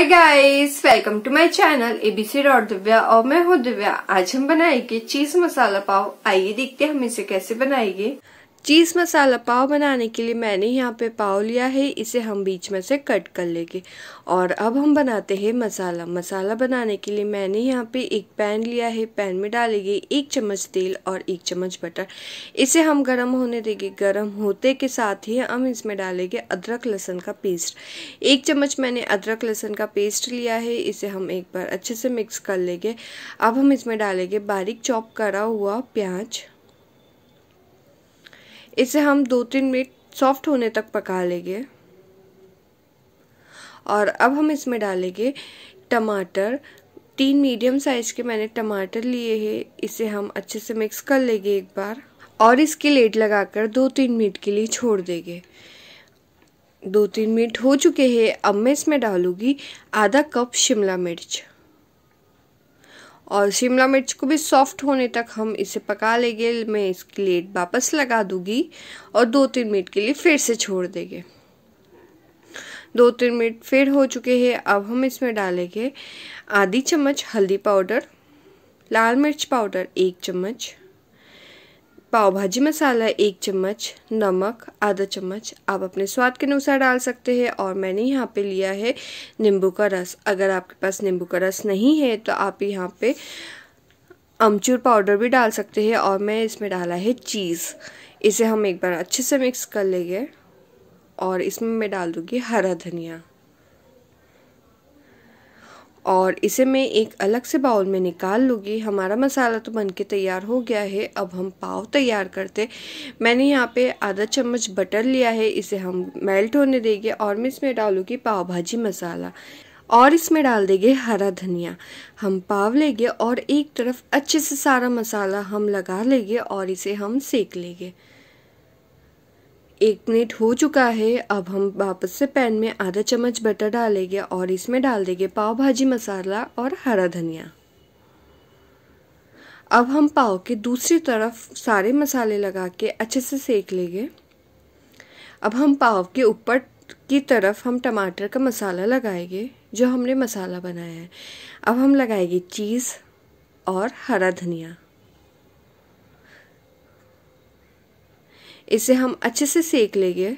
hi guys welcome to my channel ABC dot Divya और मैं हूँ दिव्या आज हम बनाएंगे चीज मसाला पाव आइए देखते हैं हम इसे कैसे बनाएंगे चीज़ मसाला पाव बनाने के लिए मैंने यहाँ पे पाव लिया है इसे हम बीच में से कट कर लेंगे और अब हम बनाते हैं मसाला मसाला बनाने के लिए मैंने यहाँ पे एक पैन लिया है पैन में डालेंगे एक चम्मच तेल और एक चम्मच बटर इसे हम गर्म होने देंगे गर्म होते के साथ ही हम इसमें डालेंगे अदरक लहसन का पेस्ट एक चम्मच मैंने अदरक लहसन का पेस्ट लिया है इसे हम एक बार अच्छे से मिक्स कर लेंगे अब हम इसमें डालेंगे बारीक चॉप करा हुआ प्याज इसे हम दो तीन मिनट सॉफ्ट होने तक पका लेंगे और अब हम इसमें डालेंगे टमाटर तीन मीडियम साइज के मैंने टमाटर लिए हैं इसे हम अच्छे से मिक्स कर लेंगे एक बार और लेट लगा लगाकर दो तीन मिनट के लिए छोड़ देंगे दो तीन मिनट हो चुके हैं अब मैं इसमें डालूंगी आधा कप शिमला मिर्च और शिमला मिर्च को भी सॉफ्ट होने तक हम इसे पका लेंगे मैं इसकी लेट वापस लगा दूंगी और दो तीन मिनट के लिए फिर से छोड़ देंगे दो तीन मिनट फिर हो चुके हैं अब हम इसमें डालेंगे आधी चम्मच हल्दी पाउडर लाल मिर्च पाउडर एक चम्मच पाव भाजी मसाला एक चम्मच नमक आधा चम्मच आप अपने स्वाद के अनुसार डाल सकते हैं और मैंने यहाँ पे लिया है नींबू का रस अगर आपके पास नींबू का रस नहीं है तो आप यहाँ पे अमचूर पाउडर भी डाल सकते हैं और मैं इसमें डाला है चीज़ इसे हम एक बार अच्छे से मिक्स कर लेंगे और इसमें मैं डाल दूँगी हरा धनिया और इसे मैं एक अलग से बाउल में निकाल लूँगी हमारा मसाला तो बनके तैयार हो गया है अब हम पाव तैयार करते मैंने यहाँ पे आधा चम्मच बटर लिया है इसे हम मेल्ट होने देंगे और मैं इसमें डालूँगी पाव भाजी मसाला और इसमें डाल देंगे हरा धनिया हम पाव लेंगे और एक तरफ अच्छे से सारा मसाला हम लगा लेंगे और इसे हम सेक लेंगे एक मिनट हो चुका है अब हम वापस से पैन में आधा चम्मच बटर डालेंगे और इसमें डाल देंगे पाव भाजी मसाला और हरा धनिया अब हम पाव के दूसरी तरफ सारे मसाले लगा के अच्छे से सेक लेंगे अब हम पाव के ऊपर की तरफ हम टमाटर का मसाला लगाएंगे जो हमने मसाला बनाया है अब हम लगाएंगे चीज़ और हरा धनिया इसे हम अच्छे से सेक लेंगे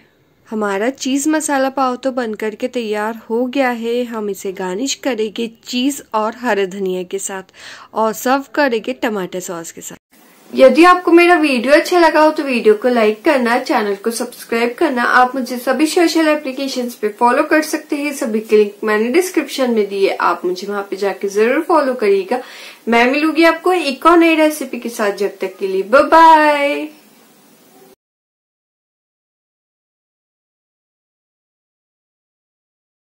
हमारा चीज़ मसाला पाव तो बन करके तैयार हो गया है हम इसे गार्निश करेंगे चीज़ और हरे धनिया के साथ और सर्व करेंगे टमाटर सॉस के साथ यदि आपको मेरा वीडियो अच्छा लगा हो तो वीडियो को लाइक करना चैनल को सब्सक्राइब करना आप मुझे सभी सोशल एप्लीकेशन पे फॉलो कर सकते हैं सभी के लिंक मैंने डिस्क्रिप्शन में दिए आप मुझे वहाँ पे जाके जरूर फॉलो करिएगा मैं मिलूंगी आपको एक और नई रेसिपी के साथ जब तक के लिए बाय